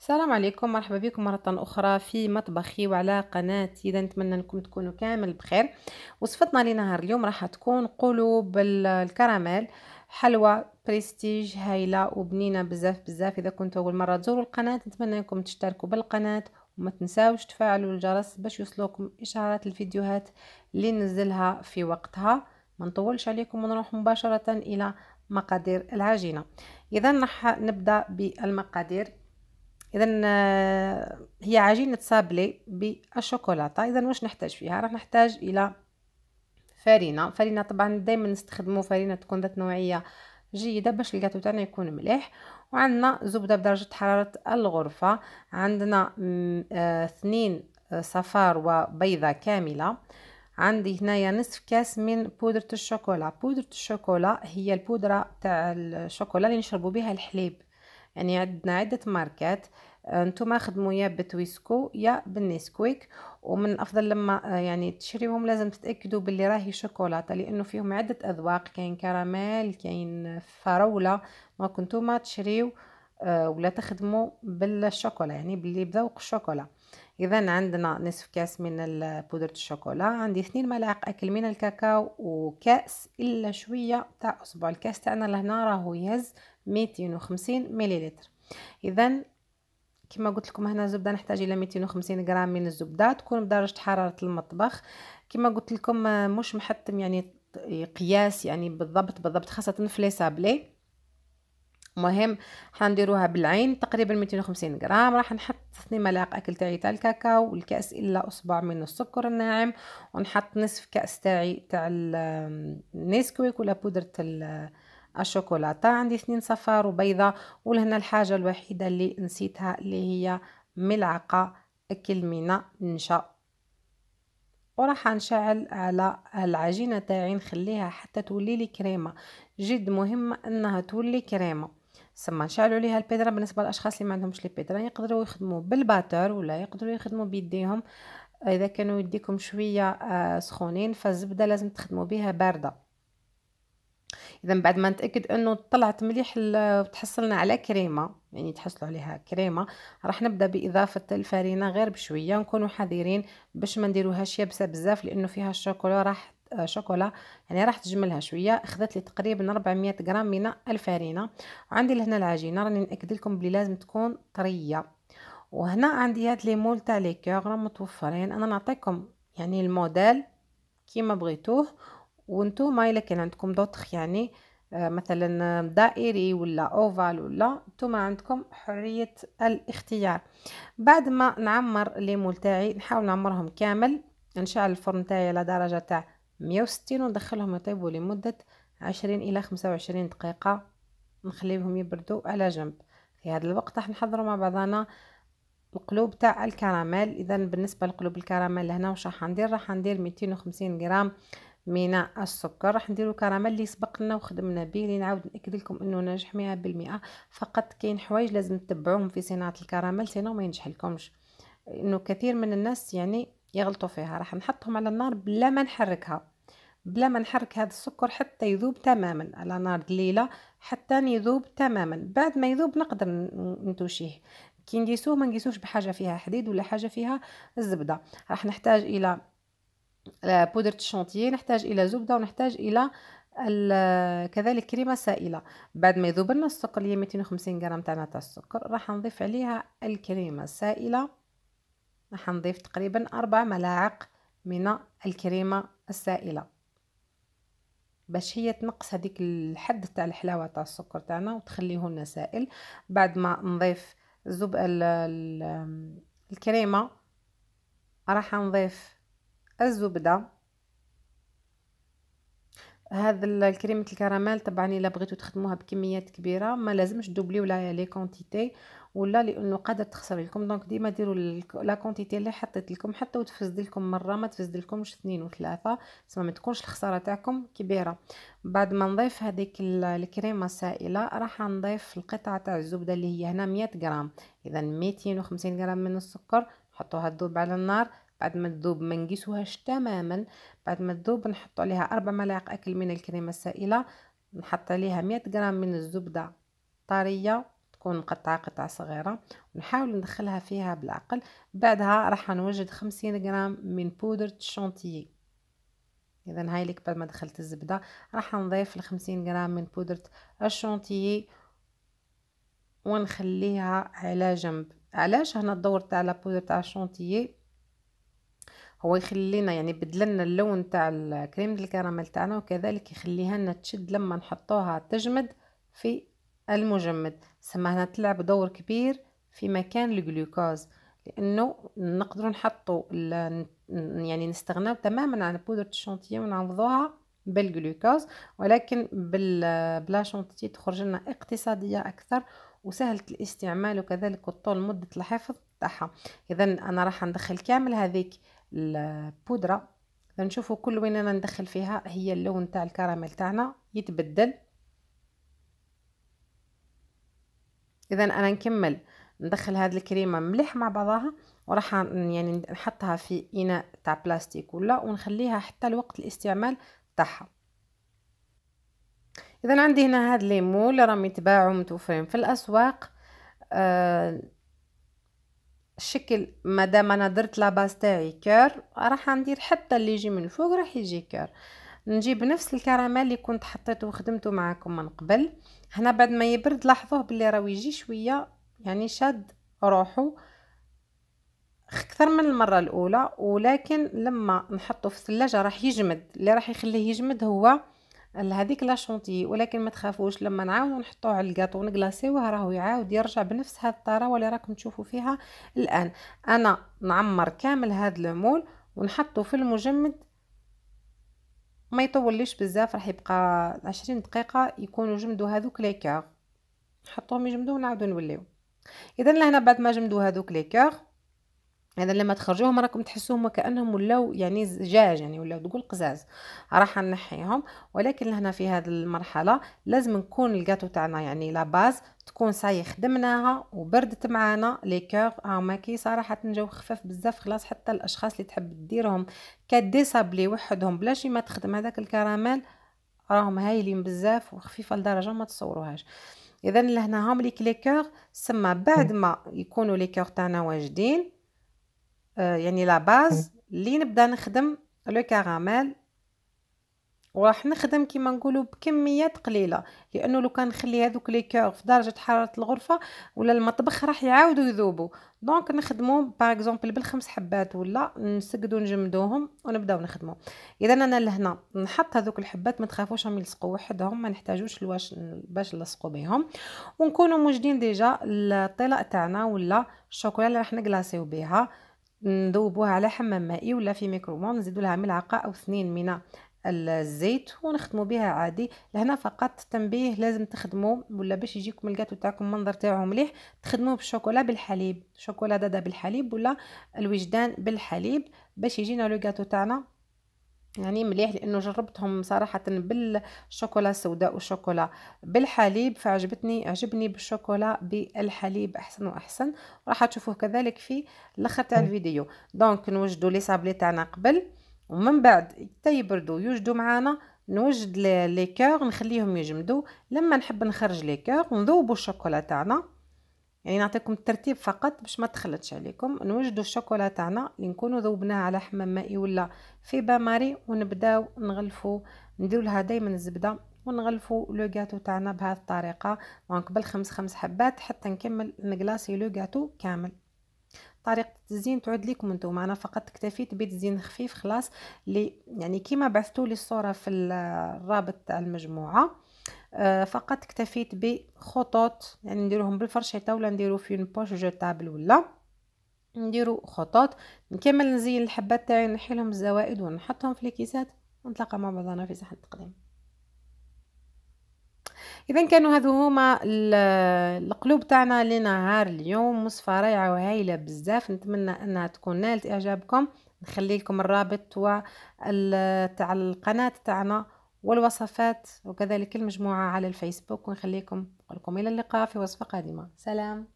السلام عليكم مرحبا بكم مرة أخرى في مطبخي وعلى قناتي إذا نتمنى أنكم تكونوا كامل بخير وصفتنا لنهار اليوم راح تكون قلوب الكراميل حلوى بريستيج هايلة وبنينة بزاف بزاف إذا كنت أول مرة تزوروا القناة نتمنى أنكم تشتركوا بالقناة وما تنساوش تفعلوا الجرس باش يوصلوكم إشارات الفيديوهات اللي ننزلها في وقتها ما نطولش عليكم ونروح مباشرة إلى مقادير العجينة إذا راح نبدأ بالمقادير اذا آه، هي عجينه سابلي بالشوكولاته اذا واش نحتاج فيها راح نحتاج الى فرينه فرينه طبعا دائما نستخدموا فرينه تكون ذات نوعيه جيده باش الكاتو تاعنا يكون مليح وعندنا زبده بدرجه حراره الغرفه عندنا آه، اثنين آه، صفار وبيضه كامله عندي هنايا نصف كاس من بودرة الشوكولا بودرة الشوكولا هي البودرة تاع الشوكولا اللي نشربوا بها الحليب يعني عندنا عدة ماركات نتوما خدموا يا بتويسكو يا بالنسكويك ومن الافضل لما آه، يعني تشريهم لازم تتاكدوا باللي راهي شوكولاته لانه فيهم عده اذواق كاين كراميل كاين فراوله دونك نتوما تشريو آه، ولا تخدموا بالشوكولا يعني باللي بذوق الشوكولا اذا عندنا نصف كاس من بودرة الشوكولا عندي اثنين ملاعق اكل من الكاكاو وكاس الا شويه تاع اصبع الكاس تاعنا لهنا راهو يهز 250 مليلتر اذا كما قلت لكم هنا الزبده نحتاج الى 250 غرام من الزبده تكون بدرجه حراره المطبخ كما قلت لكم آه، مش محتم يعني قياس يعني بالضبط بالضبط خاصه في لي سابلي مهم حنديروها بالعين تقريبا 250 غرام راح نحط 2 ملاعق اكل تاعي تاع الكاكاو والكاس الا اصبع من السكر الناعم ونحط نصف كاس تاعي تاع النسكويك ولا بودره الشوكولاته عندي اثنين صفار وبيضه ولهنا الحاجه الوحيده اللي نسيتها اللي هي ملعقه كلمينه نشا وراح نشعل على العجينه تاعي نخليها حتى تولي لي كريمه جد مهمه انها تولي كريمه سما نشعلوا عليها البيدرا بالنسبه للاشخاص اللي ما عندهمش لي بيدرا يقدروا يخدموا بالباتر ولا يقدروا يخدموا بيديهم اذا كانوا يديكم شويه آه، سخونين فالزبده لازم تخدموا بها بارده اذا بعد ما نتاكد انه طلعت مليح وتحصلنا على كريمه يعني تحصلوا عليها كريمه راح نبدا باضافه الفرينه غير بشويه نكونوا حذرين باش ما نديروهاش يابسه بزاف لانه فيها الشوكولا راح شوكولا يعني راح تجملها شويه اخذت لي تقريبا 400 غرام من الفرينه وعندي لهنا العجينه راني ناكد لكم بلي لازم تكون طريه وهنا عندي هاد لي مول تاع لي كور متوفرين انا نعطيكم يعني الموديل كيما بغيتوه وانتو ما الا كان عندكم دوتخ يعني آه، مثلا دائري ولا اوفال ولا نتوما عندكم حريه الاختيار بعد ما نعمر الليمون تاعي نحاول نعمرهم كامل نشعل الفرن تاعي على درجه تاع 160 وندخلهم يطيبوا لمده 20 الى 25 دقيقه نخليهم يبردوا على جنب في هذا الوقت راح نحضروا مع بعضنا القلوب تاع الكراميل اذا بالنسبه لقلوب الكراميل هنا وش راح ندير راح ندير 250 غرام من السكر راح نديرو كراميل اللي سبق لنا وخدمنا به اللي نعاود ناكد لكم انه ناجح 100% فقط كاين حوايج لازم تتبعوهم في صناعه الكراميل سينو ما ينجح لكمش انه كثير من الناس يعني يغلطوا فيها راح نحطهم على النار بلا ما نحركها بلا ما نحرك هذا السكر حتى يذوب تماما على نار قليله حتى يذوب تماما بعد ما يذوب نقدر نتوشيه كي نقيسوه ما نقيسوش بحاجه فيها حديد ولا حاجه فيها الزبده راح نحتاج الى بودرة الشونتيي نحتاج إلى زبدة ونحتاج إلى كذلك كريمه سائله بعد ما يذوب لنا السكر اللي هي 250 غرام تاعنا تاع السكر راح نضيف عليها الكريمه السائله راح نضيف تقريبا أربع ملاعق من الكريمه السائله باش هي تنقص هذيك الحد تاع الحلاوه تاع السكر تاعنا وتخليه لنا سائل بعد ما نضيف زب الكريمه راح نضيف الزبده هذا الكريمه الكراميل طبعا الا بغيتو تخدموها بكميات كبيره ما لازمش دوبليو ولا لي كونتيتي ولا لانه قادر تخسر لكم دونك ديما ديروا لا كونتيتي اللي حطيت لكم حتى وتفزد لكم مره ما تفزد لكمش اثنين وثلاثه تسمى ما تكونش الخساره تاعكم كبيره بعد ما نضيف هذيك الكريمه سائله راح نضيف القطعه تاع الزبده اللي هي هنا 100 غرام اذا 250 غرام من السكر حطوها تذوب على النار بعد ما تذوب ما نقيسوهاش تماما بعد ما تذوب نحط عليها أربع ملاعق أكل من الكريمة السائلة نحط عليها مية غرام من الزبدة طرية تكون مقطعة قطع صغيرة ونحاول ندخلها فيها بالعقل بعدها راح نوجد خمسين غرام من بودرة الشونتيي إذا هاي لك بعد ما دخلت الزبدة راح نضيف الخمسين غرام من بودرة الشونتيي ونخليها على جنب علاش هنا الدور تاع لابودر تاع الشونتيي هو يخلينا يعني بدلنا اللون تاع الكريم الكراميل تاعنا وكذلك يخليها لنا تشد لما نحطوها تجمد في المجمد سما هنا تلعب دور كبير في مكان الجلوكوز لانه نقدروا نحطوا يعني نستغناو تماما عن بودرة الشونتية ونعوضوها بالجلوكوز ولكن بلا شونتية تخرج لنا اقتصادية اكثر وسهلة الاستعمال وكذلك الطول مدة الحفظ تاعها اذا انا راح ندخل كامل هذيك البودره نشوفوا كل وين انا ندخل فيها هي اللون تاع الكراميل تاعنا يتبدل اذا انا نكمل ندخل هذه الكريمه مليح مع بعضها وراح يعني نحطها في اناء تاع بلاستيك ولا ونخليها حتى لوقت الاستعمال تاعها اذا عندي هنا هاد الليمون اللي راهم يتباعوا متوفرين في الاسواق آه شكل مادام انا درت لاباس تاعي كير راح ندير حتى اللي يجي من الفوق راح يجي كير نجيب نفس الكراميل اللي كنت حطيته وخدمته معاكم من قبل هنا بعد ما يبرد لاحظوه باللي راه يجي شويه يعني شاد روحو اكثر من المره الاولى ولكن لما نحطه في الثلاجه راح يجمد اللي راح يخليه يجمد هو لهذيك لا شونتي ولكن ما تخافوش لما نعاودو نحطوه على الكاطو ونكلاصيوه راهو يعاود يرجع بنفس هاد الطراوه اللي راكم تشوفوا فيها الان انا نعمر كامل هاد المول ونحطه في المجمد ما يطولش بزاف راح يبقى 20 دقيقه يكونوا جمدوا هذوك ليكار نحطوهم يجمدوا ونعاودو نوليو اذا لهنا بعد ما جمدوا هذوك ليكار اذا لما تخرجوهم راكم تحسوهم كانهم ولاو يعني زجاج يعني ولاو تقول قزاز راح نحيهم ولكن لهنا في هذه المرحله لازم نكون الكاتو تاعنا يعني لا باز تكون ساي خدمناها وبردت معانا لي كور هما صراحه جاو خفاف بزاف خلاص حتى الاشخاص اللي تحب ديرهم كديسابلي وحدهم بلا شي ما تخدم هذاك الكراميل راهم هايلين بزاف وخفيفه لدرجه ما تصوروهاش اذا لهنا هم ليك لي كليكور سما بعد ما يكونوا لي كور تاعنا واجدين آه، يعني لا باز اللي نبدا نخدم لو كاراميل وراح نخدم كيما نقولوا بكميات قليله لانه لو كان نخلي هذوك لي كور في درجه حراره الغرفه ولا المطبخ راح يعاودوا يذوبوا دونك نخدموا باغ اكزومبل بالخمس حبات ولا نسقدو نجمدوهم ونبداو نخدموا اذا انا لهنا نحط هذوك الحبات ما تخافوش راهم يلصقوا وحدهم ما نحتاجوش الواش باش نلصقوا بهم ونكونوا موجدين ديجا الطلاء تاعنا ولا الشوكولا اللي راح نكلاصيو بها نذوبوها على حمام مائي ولا في ميكرووان نزيدو لها ملعقه او اثنين من الزيت ونخدموا بها عادي لهنا فقط تنبيه لازم تخدموا ولا باش يجيكم الكاتو تاعكم منظر تاعو مليح تخدموه بالشوكولا بالحليب شوكولا دادا بالحليب ولا الوجدان بالحليب باش يجينا لو كاتو تاعنا يعني مليح لانه جربتهم صراحه بالشوكولا السوداء والشوكولا بالحليب فعجبتني عجبني بالشوكولا بالحليب احسن واحسن راح تشوفوه كذلك في الاخر تاع الفيديو دونك نوجدوا لي صابلي تاعنا قبل ومن بعد حتى يبردوا يوجدوا معانا نوجد لي كور نخليهم يجمدوا لما نحب نخرج لي كور نذوبوا الشوكولا تاعنا يعني نعطيكم الترتيب فقط باش ما تخلطش عليكم نوجدوا الشوكولا تاعنا اللي نكونوا ذوبناها على حمام مائي ولا في باماري ونبداو نغلفوا نديروا لها دائما الزبده ونغلفوا لو غاتو تاعنا بهذه الطريقه دونك بالخمس خمس حبات حتى نكمل نكلاصي لو غاتو كامل طريقه الزين تعود لكم انتم انا فقط اكتفيت بيت زين خفيف خلاص اللي يعني كيما بعثتوا لي الصوره في الرابط تاع المجموعه آه، فقط اكتفيت بخطوط يعني نديروهم بالفرشيطه ولا نديرو في بوش جوتابل ولا نديرو خطوط نكمل نزين الحبات تاعي نحيلهم الزوائد ونحطهم في الكيسات ونتلاقى مع بعضنا في ساحه التقديم اذا كانوا هذو هما القلوب تاعنا لنهار اليوم وصفه رائعه وهايله بزاف نتمنى انها تكون نالت اعجابكم نخلي لكم الرابط تاع القناه تاعنا والوصفات وكذلك المجموعة على الفيسبوك ونخليكم لكم إلى اللقاء في وصفة قادمة سلام